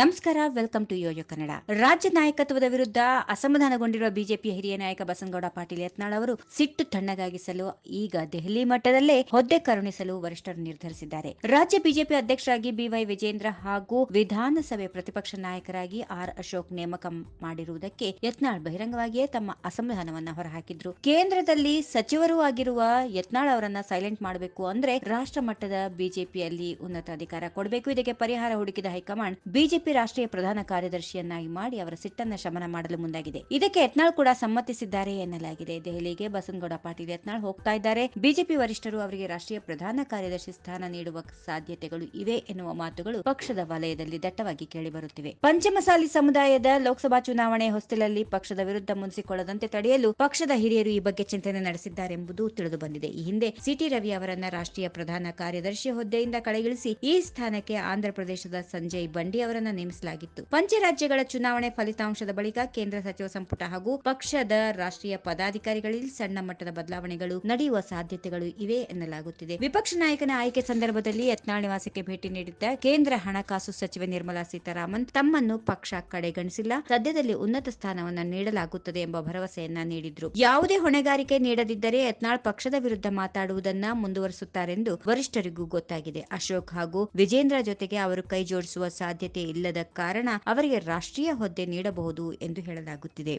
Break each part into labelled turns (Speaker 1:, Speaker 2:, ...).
Speaker 1: ನಮಸ್ಕಾರ welcome to Yoyo Kannada ರಾಜ್ಯ ನಾಯಕತ್ವದ ವಿರುದ್ಧ ಅಸಮಾಧಾನಗೊಂಡಿರುವ ಬಿಜೆಪಿ ಹಿರಿಯ ನಾಯಕ ಬಸನಗೌಡ ಪಾಟೀಲ್ ಯತ್ನಾಳ್ ಅವರು ಸಿಟ್ಟು ತಣ್ಣಗಾಗಿಸಲು ಈಗ ದೆಹಲಿ ಮಟ್ಟದಲ್ಲೇ ಹುದ್ದೆ ಕರುಣಿಸಲು ವರಿಷ್ಠರು ನಿರ್ಧರಿಸಿದ್ದಾರೆ ರಾಜ್ಯ ಬಿಜೆಪಿ ಅಧ್ಯಕ್ಷರಾಗಿ ಬಿವೈ ವಿಜೇಂದ್ರ ಹಾಗೂ ವಿಧಾನಸಭೆ ಪ್ರತಿಪಕ್ಷ ನಾಯಕರಾಗಿ ಆರ್ ಅಶೋಕ್ ನೇಮಕ ಮಾಡಿರುವುದಕ್ಕೆ ಯತ್ನಾಳ್ ಬಹಿರಂಗವಾಗಿಯೇ ತಮ್ಮ ಅಸಮಾಧಾನವನ್ನು ಹೊರಹಾಕಿದ್ರು ಕೇಂದ್ರದಲ್ಲಿ ಸಚಿವರೂ ಆಗಿರುವ ಯತ್ನಾಳ್ ಅವರನ್ನ ಸೈಲೆಂಟ್ ಮಾಡಬೇಕು ಅಂದ್ರೆ ರಾಷ್ಟ್ರ ಮಟ್ಟದ ಬಿಜೆಪಿಯಲ್ಲಿ ಉನ್ನತ ಅಧಿಕಾರ ಕೊಡಬೇಕು ಇದಕ್ಕೆ ಪರಿಹಾರ ಹುಡುಕಿದ ಹೈಕಮಾಂಡ್ ಬಿಜೆಪಿ ಬಿಜೆಪಿ ರಾಷ್ಟ್ರೀಯ ಪ್ರಧಾನ ಕಾರ್ಯದರ್ಶಿಯನ್ನಾಗಿ ಮಾಡಿ ಅವರ ಸಿಟ್ಟನ್ನು ಶಮನ ಮಾಡಲು ಮುಂದಾಗಿದೆ ಇದಕ್ಕೆ ಯತ್ನಾಳ್ ಕೂಡ ಸಮ್ಮತಿಸಿದ್ದಾರೆ ಎನ್ನಲಾಗಿದೆ ದೆಹಲಿಗೆ ಬಸನಗೌಡ ಪಾಟೀಲ್ ಯತ್ನಾಳ್ ಹೋಗ್ತಾ ಇದ್ದಾರೆ ಬಿಜೆಪಿ ವರಿಷ್ಠರು ಅವರಿಗೆ ರಾಷ್ಟ್ರೀಯ ಪ್ರಧಾನ ಕಾರ್ಯದರ್ಶಿ ಸ್ಥಾನ ನೀಡುವ ಸಾಧ್ಯತೆಗಳು ಇವೆ ಎನ್ನುವ ಮಾತುಗಳು ಪಕ್ಷದ ವಲಯದಲ್ಲಿ ದಟ್ಟವಾಗಿ ಕೇಳಿಬರುತ್ತಿವೆ ಪಂಚಮಸಾಲಿ ಸಮುದಾಯದ ಲೋಕಸಭಾ ಚುನಾವಣೆ ಹೊಸ್ತಿಲಲ್ಲಿ ಪಕ್ಷದ ವಿರುದ್ಧ ಮುನಿಸಿಕೊಳ್ಳದಂತೆ ತಡೆಯಲು ಪಕ್ಷದ ಹಿರಿಯರು ಈ ಬಗ್ಗೆ ಚಿಂತನೆ ನಡೆಸಿದ್ದಾರೆಂಬುದು ತಿಳಿದು ಬಂದಿದೆ ಈ ಹಿಂದೆ ಸಿಟಿ ರವಿ ಅವರನ್ನ ರಾಷ್ಟ್ರೀಯ ಪ್ರಧಾನ ಕಾರ್ಯದರ್ಶಿ ಹುದ್ದೆಯಿಂದ ಕಡೆಗಿಳಿಸಿ ಈ ಸ್ಥಾನಕ್ಕೆ ಆಂಧ್ರಪ್ರದೇಶದ ಸಂಜಯ್ ಬಂಡಿ ಅವರನ್ನ ನೇಮಿಸಲಾಗಿತ್ತು ರಾಜ್ಯಗಳ ಚುನಾವಣೆ ಫಲಿತಾಂಶದ ಬಳಿಕ ಕೇಂದ್ರ ಸಚಿವ ಸಂಪುಟ ಹಾಗೂ ಪಕ್ಷದ ರಾಷ್ಟ್ರೀಯ ಪದಾಧಿಕಾರಿಗಳಲ್ಲಿ ಸಣ್ಣ ಮಟ್ಟದ ಬದಲಾವಣೆಗಳು ನಡೆಯುವ ಸಾಧ್ಯತೆಗಳು ಇವೆ ಎನ್ನಲಾಗುತ್ತಿದೆ ವಿಪಕ್ಷ ನಾಯಕನ ಆಯ್ಕೆ ಸಂದರ್ಭದಲ್ಲಿ ಯತ್ನಾಳ್ ನಿವಾಸಕ್ಕೆ ಭೇಟಿ ನೀಡಿದ್ದ ಕೇಂದ್ರ ಹಣಕಾಸು ಸಚಿವೆ ನಿರ್ಮಲಾ ಸೀತಾರಾಮನ್ ತಮ್ಮನ್ನು ಪಕ್ಷ ಕಡೆಗಣಿಸಿಲ್ಲ ಸದ್ಯದಲ್ಲಿ ಉನ್ನತ ಸ್ಥಾನವನ್ನು ನೀಡಲಾಗುತ್ತದೆ ಎಂಬ ಭರವಸೆಯನ್ನ ನೀಡಿದ್ರು ಯಾವುದೇ ಹೊಣೆಗಾರಿಕೆ ನೀಡದಿದ್ದರೆ ಯತ್ನಾಳ್ ಪಕ್ಷದ ವಿರುದ್ಧ ಮಾತಾಡುವುದನ್ನ ಮುಂದುವರಿಸುತ್ತಾರೆಂದು ವರಿಷ್ಠರಿಗೂ ಗೊತ್ತಾಗಿದೆ ಅಶೋಕ್ ಹಾಗೂ ವಿಜೇಂದ್ರ ಜೊತೆಗೆ ಅವರು ಕೈ ಜೋಡಿಸುವ ಸಾಧ್ಯತೆ ಇಲ್ಲ ಇಲ್ಲದ ಕಾರಣ ಅವರಿಗೆ ರಾಷ್ಟ್ರೀಯ ಹುದ್ದೆ ನೀಡಬಹುದು ಎಂದು ಹೇಳಲಾಗುತ್ತಿದೆ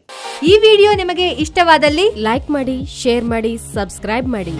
Speaker 1: ಈ ವಿಡಿಯೋ ನಿಮಗೆ ಇಷ್ಟವಾದಲ್ಲಿ ಲೈಕ್ ಮಾಡಿ ಶೇರ್ ಮಾಡಿ ಸಬ್ಸ್ಕ್ರೈಬ್ ಮಾಡಿ